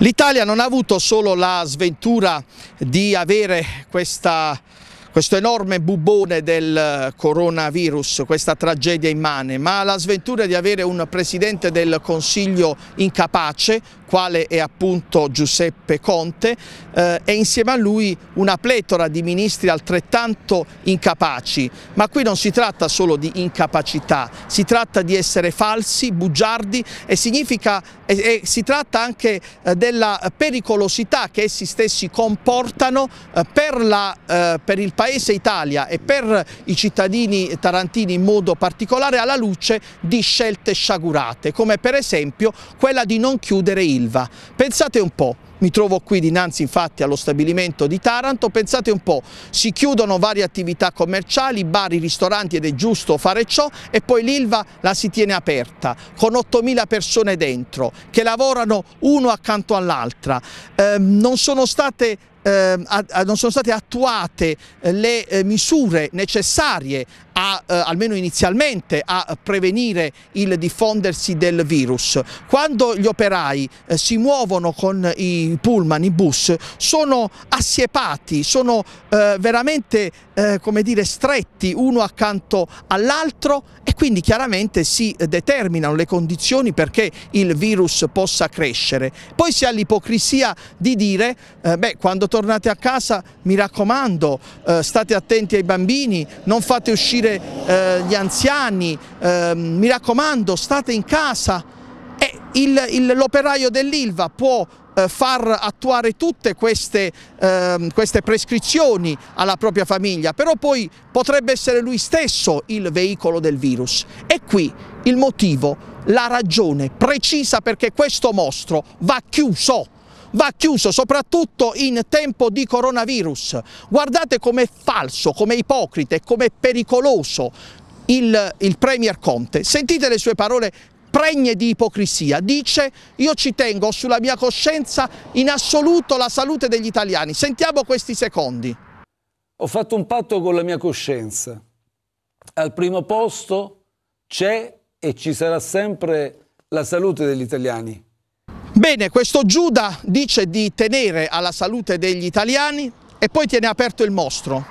L'Italia non ha avuto solo la sventura di avere questa, questo enorme bubone del coronavirus, questa tragedia immane, ma la sventura di avere un Presidente del Consiglio incapace, quale è appunto Giuseppe Conte eh, e insieme a lui una pletora di ministri altrettanto incapaci, ma qui non si tratta solo di incapacità, si tratta di essere falsi, bugiardi e, significa, e, e si tratta anche eh, della pericolosità che essi stessi comportano eh, per, la, eh, per il paese Italia e per i cittadini tarantini in modo particolare alla luce di scelte sciagurate, come per esempio quella di non chiudere i Silva. Pensate un po', mi trovo qui dinanzi infatti allo stabilimento di Taranto, pensate un po', si chiudono varie attività commerciali, bar, ristoranti ed è giusto fare ciò e poi l'Ilva la si tiene aperta con 8.000 persone dentro che lavorano uno accanto all'altra. Eh, non sono state eh, a, a, non sono state attuate eh, le eh, misure necessarie a, eh, almeno inizialmente a prevenire il diffondersi del virus. Quando gli operai eh, si muovono con i pullman, i bus, sono assiepati, sono eh, veramente come dire, stretti uno accanto all'altro e quindi chiaramente si determinano le condizioni perché il virus possa crescere. Poi si ha l'ipocrisia di dire, beh, quando tornate a casa mi raccomando eh, state attenti ai bambini, non fate uscire eh, gli anziani, eh, mi raccomando state in casa. l'operaio dell'Ilva può eh, far attuare tutte queste, eh, queste, prescrizioni alla propria famiglia, però poi potrebbe essere lui stesso il veicolo del virus. E qui il motivo, la ragione precisa perché questo mostro va chiuso va chiuso soprattutto in tempo di coronavirus. Guardate com'è falso, com'è ipocrite, com'è pericoloso il, il Premier Conte. Sentite le sue parole pregne di ipocrisia. Dice io ci tengo sulla mia coscienza in assoluto la salute degli italiani. Sentiamo questi secondi. Ho fatto un patto con la mia coscienza. Al primo posto c'è e ci sarà sempre la salute degli italiani. Bene, questo Giuda dice di tenere alla salute degli italiani e poi tiene aperto il mostro.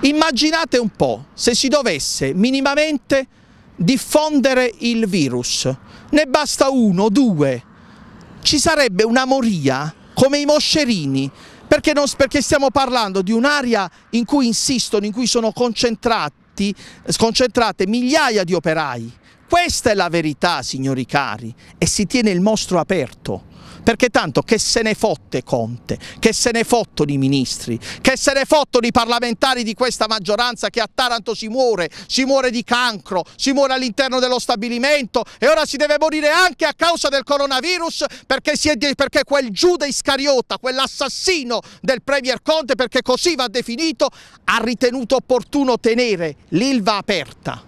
Immaginate un po' se si dovesse minimamente diffondere il virus. Ne basta uno, due. Ci sarebbe una moria come i moscerini perché, non, perché, stiamo parlando di un'area in cui insistono, in cui sono concentrate migliaia di operai. Questa è la verità, signori cari, e si tiene il mostro aperto. Perché tanto che se ne fotte Conte, che se ne fottono i ministri, che se ne fottono i parlamentari di questa maggioranza che a Taranto si muore, si muore di cancro, si muore all'interno dello stabilimento e ora si deve morire anche a causa del coronavirus perché, è, perché quel Giuda Iscariota, quell'assassino del Premier Conte, perché così va definito, ha ritenuto opportuno tenere l'Ilva aperta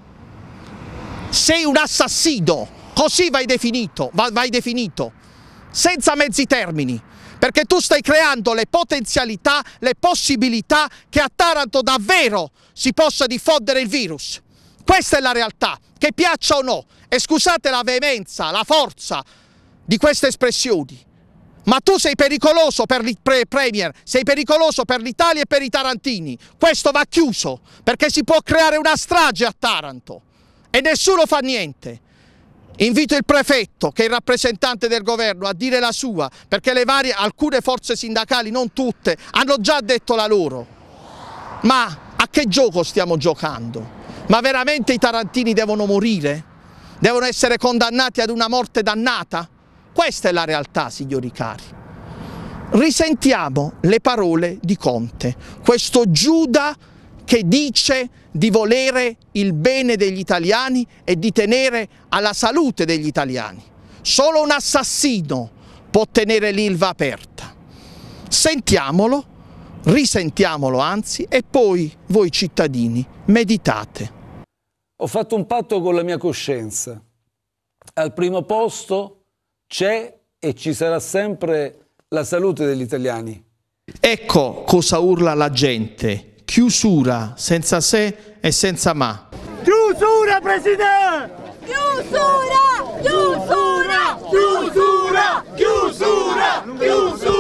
sei un assassino, così vai definito, vai definito, senza mezzi termini, perché tu stai creando le potenzialità, le possibilità che a Taranto davvero si possa diffondere il virus. Questa è la realtà, che piaccia o no, e scusate la veemenza, la forza di queste espressioni, ma tu sei pericoloso per il pre Premier, sei pericoloso per l'Italia e per i tarantini. Questo va chiuso, perché si può creare una strage a Taranto e nessuno fa niente. Invito il prefetto, che è il rappresentante del governo, a dire la sua, perché varie, alcune forze sindacali, non tutte, hanno già detto la loro. Ma a che gioco stiamo giocando? Ma veramente i tarantini devono morire? Devono essere condannati ad una morte dannata? Questa è la realtà, signori cari. Risentiamo le parole di Conte, questo Giuda che dice di volere il bene degli italiani e di tenere alla salute degli italiani. Solo un assassino può tenere l'Ilva aperta. Sentiamolo, risentiamolo anzi, e poi voi cittadini meditate. Ho fatto un patto con la mia coscienza. Al primo posto c'è e ci sarà sempre la salute degli italiani. Ecco cosa urla la gente chiusura, senza se e senza ma. Chiusura Presidente! Chiusura! Chiusura! Chiusura! Chiusura! Chiusura! chiusura!